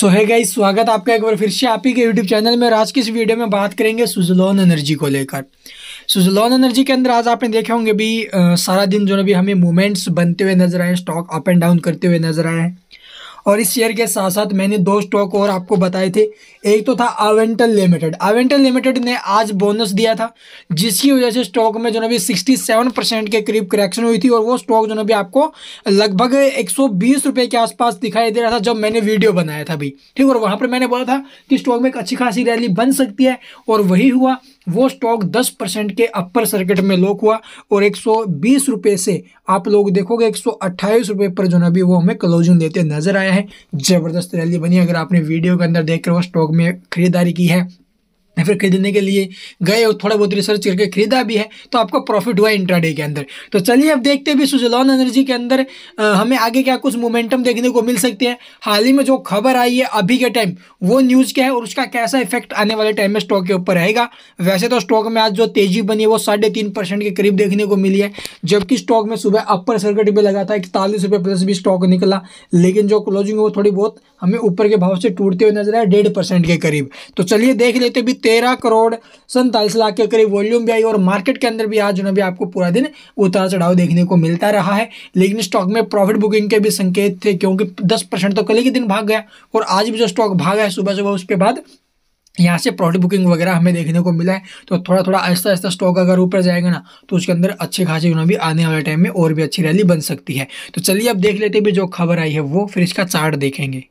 सो है गाई स्वागत आपका एक बार फिर से आप ही के यूट्यूब चैनल में और आज की इस वीडियो में बात करेंगे सुजलोन एनर्जी को लेकर सुजलोन एनर्जी के अंदर आज आपने देखे होंगे भी आ, सारा दिन जो है भी हमें मूवमेंट्स बनते हुए नजर आए स्टॉक अप एंड डाउन करते हुए नजर आए हैं और इस शेयर के साथ साथ मैंने दो स्टॉक और आपको बताए थे एक तो था अवेंटल लिमिटेड अवेंटल लिमिटेड ने आज बोनस दिया था जिसकी वजह से स्टॉक में जो ना भी सिक्सटी सेवन परसेंट के करीब करेक्शन हुई थी और वो स्टॉक जो ना भी आपको लगभग एक सौ बीस रुपये के आसपास दिखाई दे रहा था जब मैंने वीडियो बनाया था भाई ठीक और वहाँ पर मैंने बोला था कि स्टॉक में एक अच्छी खासी रैली बन सकती है और वही हुआ वो स्टॉक 10 परसेंट के अपर सर्किट में लॉक हुआ और एक रुपए से आप लोग देखोगे एक रुपए पर जो भी वो हमें क्लोजिंग देते नजर आया है ज़बरदस्त रैली बनी अगर आपने वीडियो के अंदर देखकर वो स्टॉक में खरीदारी की है या फिर खरीदने के लिए गए और थोड़ा बहुत रिसर्च करके खरीदा भी है तो आपको प्रॉफिट हुआ इंट्राडे के अंदर तो चलिए अब देखते भी सुजलॉन एनर्जी के अंदर आ, हमें आगे क्या कुछ मोमेंटम देखने को मिल सकते हैं हाल ही में जो खबर आई है अभी के टाइम वो न्यूज़ क्या है और उसका कैसा इफेक्ट आने वाले टाइम में स्टॉक के ऊपर रहेगा वैसे तो स्टॉक में आज जो तेजी बनी है वो साढ़े तीन परसेंट के करीब देखने को मिली है जबकि स्टॉक में सुबह अपर सर्किट भी लगा था इकतालीस रुपए प्लस भी स्टॉक निकला लेकिन जो क्लोजिंग है वो थोड़ी बहुत हमें ऊपर के भाव से टूटते हुए नजर आए डेढ़ परसेंट के करीब तो चलिए देख लेते भी तेरह करोड़ सैंतालीस लाख के करीब वॉल्यूम भी आई और मार्केट के अंदर भी आज जो भी आपको पूरा दिन उतार चढ़ाव देखने को मिलता रहा है लेकिन स्टॉक में प्रॉफिट बुकिंग के भी संकेत थे क्योंकि दस परसेंट तो कल ही दिन भाग गया और आज भी जो स्टॉक भागा है सुबह सुबह उसके बाद यहाँ से प्रॉफिट बुकिंग वगैरह हमें देखने को मिला है तो थोड़ा थोड़ा ऐसा ऐसा स्टॉक अगर ऊपर जाएगा ना तो उसके अंदर अच्छे खासे जो भी आने वाले टाइम में और भी अच्छी रैली बन सकती है तो चलिए अब देख लेते भी जो खबर आई है वो फिर इसका चार्ट देखेंगे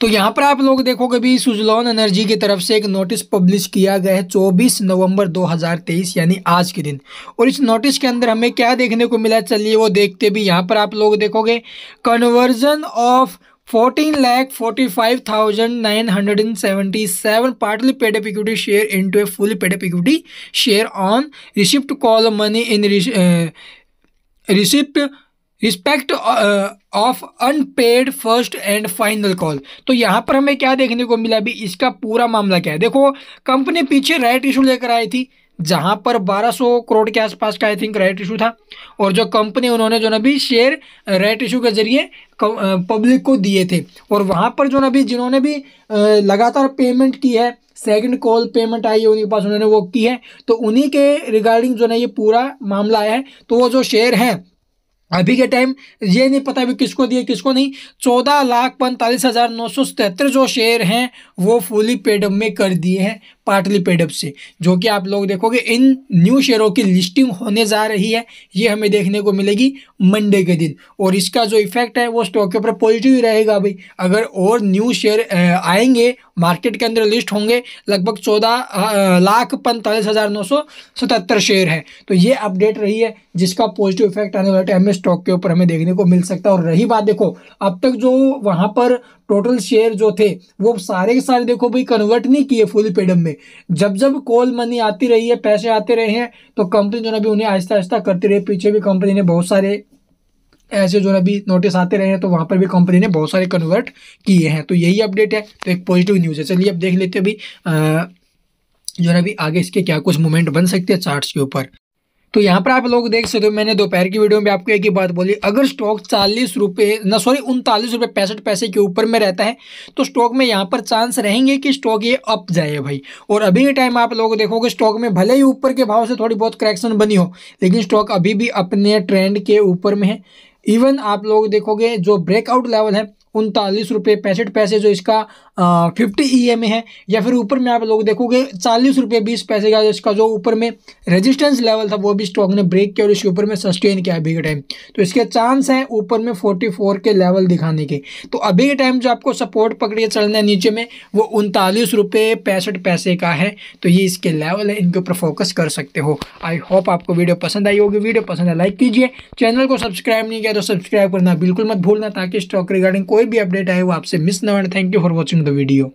तो यहाँ पर आप लोग देखोगे भी सुजलॉन एनर्जी की तरफ से एक नोटिस पब्लिश किया गया है 24 नवंबर 2023 यानी आज के दिन और इस नोटिस के अंदर हमें क्या देखने को मिला चलिए वो देखते भी यहाँ पर आप लोग देखोगे conversion of fourteen lakh forty five thousand nine hundred and seventy seven partly paid up equity share into a full paid up equity share on receipt call money in receipt respect of unpaid first and final call तो यहाँ पर हमें क्या देखने को मिला अभी इसका पूरा मामला क्या है देखो कंपनी पीछे राइट इशू लेकर आई थी जहाँ पर 1200 करोड़ के आसपास का आई थिंक राइट इशू था और जो कंपनी उन्होंने जो ना भी शेयर राइट इशू के जरिए पब्लिक uh, को दिए थे और वहाँ पर जो ना भी जिन्होंने भी uh, लगातार पेमेंट की है सेकंड कॉल पेमेंट आई है उनके पास उन्होंने वो की है तो उन्हीं के रिगार्डिंग जो ना ये पूरा मामला आया है तो वो जो शेयर हैं अभी के टाइम ये नहीं पता अभी किसको दिए किसको नहीं चौदह लाख पैंतालीस हज़ार नौ सौ सतहत्तर जो शेयर हैं वो फुली पेडअप में कर दिए हैं पार्टली पेडअप से जो कि आप लोग देखोगे इन न्यू शेयरों की लिस्टिंग होने जा रही है ये हमें देखने को मिलेगी मंडे के दिन और इसका जो इफेक्ट है वो स्टॉक के ऊपर पॉजिटिव रहेगा भाई अगर और न्यू शेयर आएंगे मार्केट के अंदर लिस्ट होंगे लगभग चौदह लाख पैंतालीस हज़ार नौ सौ सतहत्तर शेयर है तो ये अपडेट रही है जिसका पॉजिटिव इफेक्ट आने वाले टाइम में स्टॉक के ऊपर हमें देखने को मिल सकता है और रही बात देखो अब तक जो वहाँ पर टोटल शेयर जो थे वो सारे के सारे देखो भाई कन्वर्ट नहीं किए फुल पेडम में जब जब कॉल मनी आती रही है पैसे आते रहे हैं तो कंपनी जो ना भी उन्हें आहिस्ता आहिस्ता करती रही पीछे भी कंपनी ने बहुत सारे ऐसे जो अभी नोटिस आते रहे हैं तो वहाँ पर भी कंपनी ने बहुत सारे कन्वर्ट किए हैं तो यही अपडेट है तो एक पॉजिटिव न्यूज़ है चलिए अब देख लेते हैं अभी जो है अभी आगे इसके क्या कुछ मूवमेंट बन सकते हैं चार्ट्स के ऊपर तो यहाँ पर आप लोग देख सकते हो मैंने दोपहर की वीडियो में आपको एक ही बात बोली अगर स्टॉक चालीस रुपये ना सॉरी उनतालीस रुपये पैंसठ पैसे के ऊपर में रहता है तो स्टॉक में यहाँ पर चांस रहेंगे कि स्टॉक ये अप जाए भाई और अभी के टाइम आप लोग देखोगे स्टॉक में भले ही ऊपर के भाव से थोड़ी बहुत करेक्शन बनी हो लेकिन स्टॉक अभी भी अपने ट्रेंड के ऊपर में है इवन आप लोग देखोगे जो ब्रेकआउट लेवल है उनतालीस रुपये पैंसठ पैसे जो इसका फिफ्टी ई एम ए है या फिर ऊपर में आप लोग देखोगे चालीस रुपये बीस पैसे का इसका जो ऊपर में रेजिस्टेंस लेवल था वो भी स्टॉक ने ब्रेक किया और इसके ऊपर में सस्टेन किया अभी के टाइम तो इसके चांस हैं ऊपर में फोर्टी फोर के लेवल दिखाने के तो अभी के टाइम जो आपको सपोर्ट पकड़िए चलना है नीचे में वो उनतालीस रुपये पैंसठ पैसे का है तो ये इसके लेवल है इनके ऊपर फोकस कर सकते हो आई होप आपको वीडियो पसंद आई होगी वीडियो पसंद है लाइक कीजिए चैनल को सब्सक्राइब नहीं किया तो सब्सक्राइब करना बिल्कुल मत भूलना ताकि स्टॉक रिगार्डिंग कोई भी अपडेट आए वो आपसे मिस न thank you for watching the video.